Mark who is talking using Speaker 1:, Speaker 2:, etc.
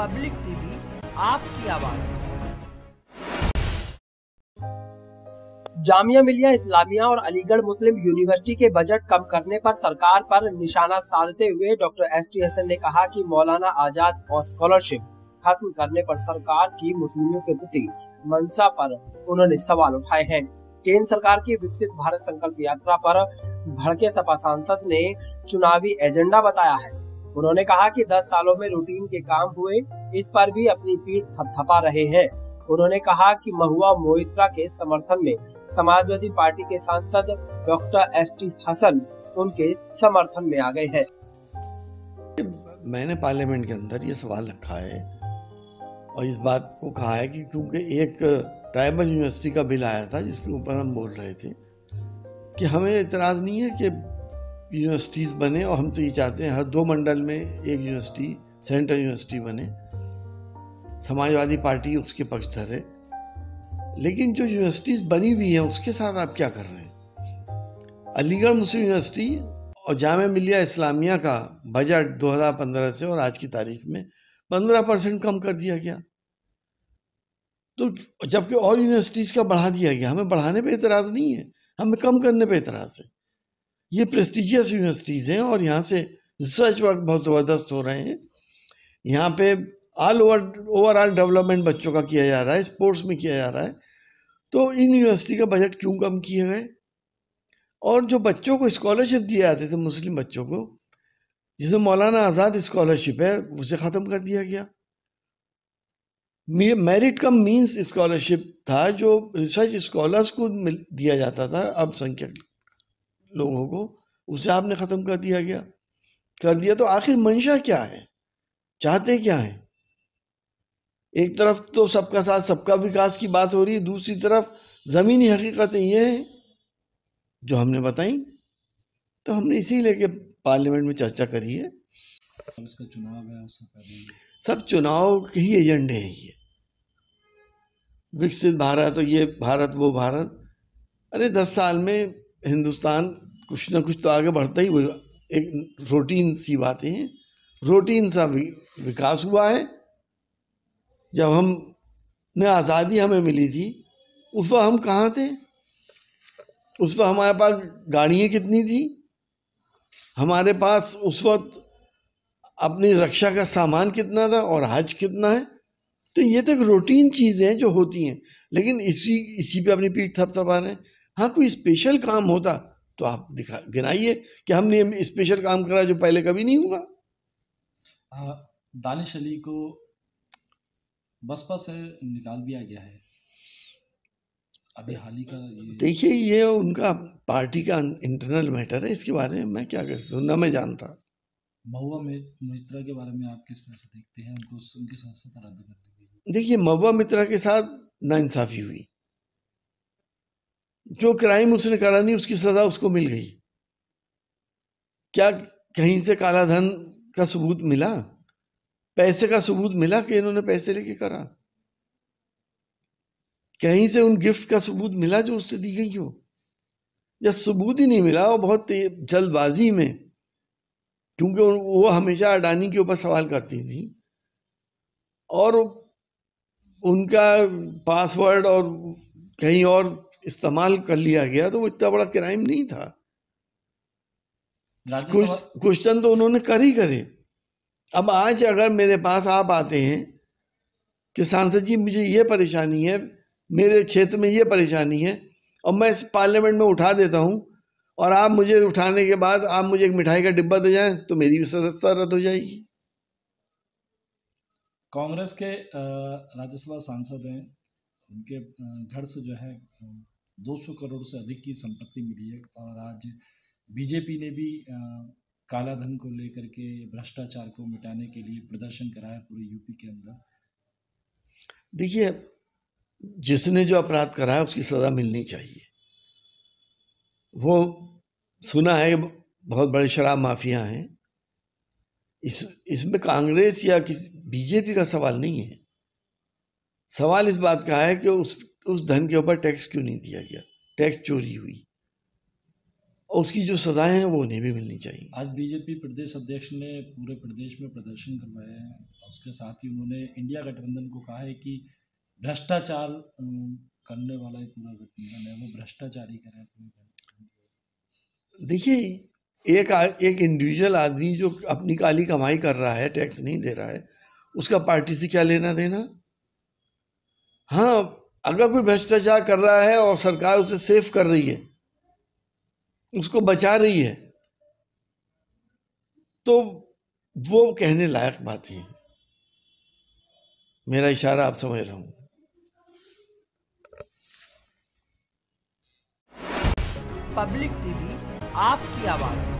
Speaker 1: public TV आपकी आवाज जामिया मिलिया इस्लामिया और अलीगढ़ मुस्लिम यूनिवर्सिटी के बजट कम करने पर सरकार पर निशाना साधते हुए डॉक्टर एस टी हसन ने कहा कि मौलाना आजाद और स्कॉलरशिप खत्म करने पर सरकार की मुस्लिमों के प्रति मंशा पर उन्होंने सवाल उठाए हैं केंद्र सरकार की विकसित भारत संकल्प यात्रा पर भड़के सपा सांसद ने चुनावी एजेंडा बताया है उन्होंने कहा कि 10 सालों में रूटीन के काम हुए इस पर भी अपनी पीठ थपथपा रहे हैं उन्होंने कहा कि महुआ मोहित्रा के समर्थन में समाजवादी पार्टी के सांसद डॉक्टर एस टी हसन उनके समर्थन में आ गए हैं
Speaker 2: मैंने पार्लियामेंट के अंदर ये सवाल रखा है और इस बात को कहा है कि क्योंकि एक ट्राइबल यूनिवर्सिटी का बिल आया था जिसके ऊपर हम बोल रहे थे कि हमें इतराज़ नहीं है कि यूनिवर्सिटीज़ बने और हम तो ये चाहते हैं हर दो मंडल में एक यूनिवर्सिटी सेंट्रल यूनिवर्सिटी बने समाजवादी पार्टी उसके पक्षधर है लेकिन जो यूनिवर्सिटीज़ बनी हुई हैं उसके साथ आप क्या कर रहे हैं अलीगढ़ मुस्लिम यूनिवर्सिटी और जाम मिलिया इस्लामिया का बजट 2015 से और आज की तारीख में 15 परसेंट कम कर दिया गया तो जबकि और यूनिवर्सिटीज़ का बढ़ा दिया गया हमें बढ़ाने पर इतराज़ नहीं है हमें कम करने पर इतराज़ है ये प्रेस्टिजियस यूनिवर्सिटीज़ हैं और यहाँ से रिसर्च वर्क बहुत ज़बरदस्त हो रहे हैं यहाँ पे ऑल ओवर ओवरऑल डेवलपमेंट बच्चों का किया जा रहा है स्पोर्ट्स में किया जा रहा है तो इन यूनिवर्सिटी का बजट क्यों कम किए गए और जो बच्चों को स्कॉलरशिप दिए जाते थे मुस्लिम बच्चों को जिसमें मौलाना आज़ाद स्कॉलरशिप है उसे ख़त्म कर दिया गया मेरिट कम मीन्स स्कॉलरशिप था जो रिसर्च स्कॉलर्स को दिया जाता था अब संख्या लोगों को उसे आपने ख़त्म कर दिया गया कर दिया तो आखिर मंशा क्या है चाहते क्या है एक तरफ तो सबका साथ सबका विकास की बात हो रही है दूसरी तरफ ज़मीनी हकीकतें ये हैं जो हमने बताई तो हमने इसी लेके पार्लियामेंट में चर्चा करी है सब चुनाव के ही एजेंडे हैं ये विकसित भारत तो ये भारत वो भारत अरे दस साल में हिंदुस्तान कुछ ना कुछ तो आगे बढ़ता ही वो एक रोटीन सी बातें हैं रोटीन सा विकास हुआ है जब हम ने आज़ादी हमें मिली थी उस वक्त हम कहाँ थे उस वक्त हमारे पास गाड़ियाँ कितनी थी हमारे पास उस वक्त अपनी रक्षा का सामान कितना था और हज कितना है तो ये तो एक रूटीन चीज़ें हैं जो होती हैं लेकिन इसी इसी पे अपनी पीठ थपथपा रहे हैं हाँ कोई स्पेशल काम होता तो आप दिखा गिनाइए कि हमने स्पेशल काम करा जो पहले कभी नहीं हुआ
Speaker 3: दानिश अली को बसपा से निकाल दिया गया है अभी हाल ही का देखिए
Speaker 2: ये उनका पार्टी का इंटरनल मैटर है इसके बारे में मैं क्या कह सकता हूँ ना मैं जानता
Speaker 3: महुआ मित्रा के बारे में आप किस तरह से देखते हैं उनको उनके साथ से रद्द कर
Speaker 2: दी देखिए महुआ मित्रा के साथ ना इंसाफी हुई जो क्राइम उसने करा नहीं उसकी सज़ा उसको मिल गई क्या कहीं से काला धन का सबूत मिला पैसे का सबूत मिला कि इन्होंने पैसे लेके करा कहीं से उन गिफ्ट का सबूत मिला जो उससे दी गई हो या सबूत ही नहीं मिला वो बहुत जल्दबाजी में क्योंकि वो हमेशा अडानी के ऊपर सवाल करती थी और उनका पासवर्ड और कहीं और इस्तेमाल कर लिया गया तो वो इतना बड़ा क्राइम नहीं था कुछ क्वेश्चन तो उन्होंने कर ही करे अब आज अगर मेरे पास आप आते हैं कि सांसद जी मुझे ये परेशानी है मेरे क्षेत्र में ये परेशानी है और मैं इस पार्लियामेंट में उठा देता हूँ और आप मुझे उठाने के बाद आप मुझे एक मिठाई का डिब्बा दे जाएं तो मेरी भी सदस्यता रद्द हो जाएगी
Speaker 3: कांग्रेस के राज्यसभा सांसद हैं उनके घर से जो है 200 करोड़ से अधिक की संपत्ति मिली है और आज बीजेपी ने भी काला धन को लेकर के भ्रष्टाचार को मिटाने के लिए प्रदर्शन कराया पूरे यूपी के अंदर
Speaker 2: देखिए जिसने जो अपराध करा है उसकी सजा मिलनी चाहिए वो सुना है बहुत बड़े शराब माफिया हैं इस इसमें कांग्रेस या किसी बीजेपी का सवाल नहीं है सवाल इस बात का है कि उस तो उस धन के ऊपर टैक्स क्यों नहीं दिया गया टैक्स चोरी हुई और उसकी जो सजाएं हैं वो उन्हें भी मिलनी चाहिए
Speaker 3: आज बीजेपी प्रदेश अध्यक्ष ने पूरे प्रदेश में प्रदर्शन करवाए हैं उसके साथ ही उन्होंने इंडिया गठबंधन को कहा है कि भ्रष्टाचार करने वाला ही पूरा गठबंधन है वो भ्रष्टाचारी कर करें
Speaker 2: देखिए एक आ, एक इंडिविजुअल आदमी जो अपनी काली कमाई कर रहा है टैक्स नहीं दे रहा है उसका पार्टी से क्या लेना देना हाँ अगर कोई भ्रष्टाचार कर रहा है और सरकार उसे सेफ कर रही है उसको बचा रही है तो वो कहने लायक बात ही है मेरा इशारा आप समझ रहा हूँ पब्लिक टीवी आपकी आवाज़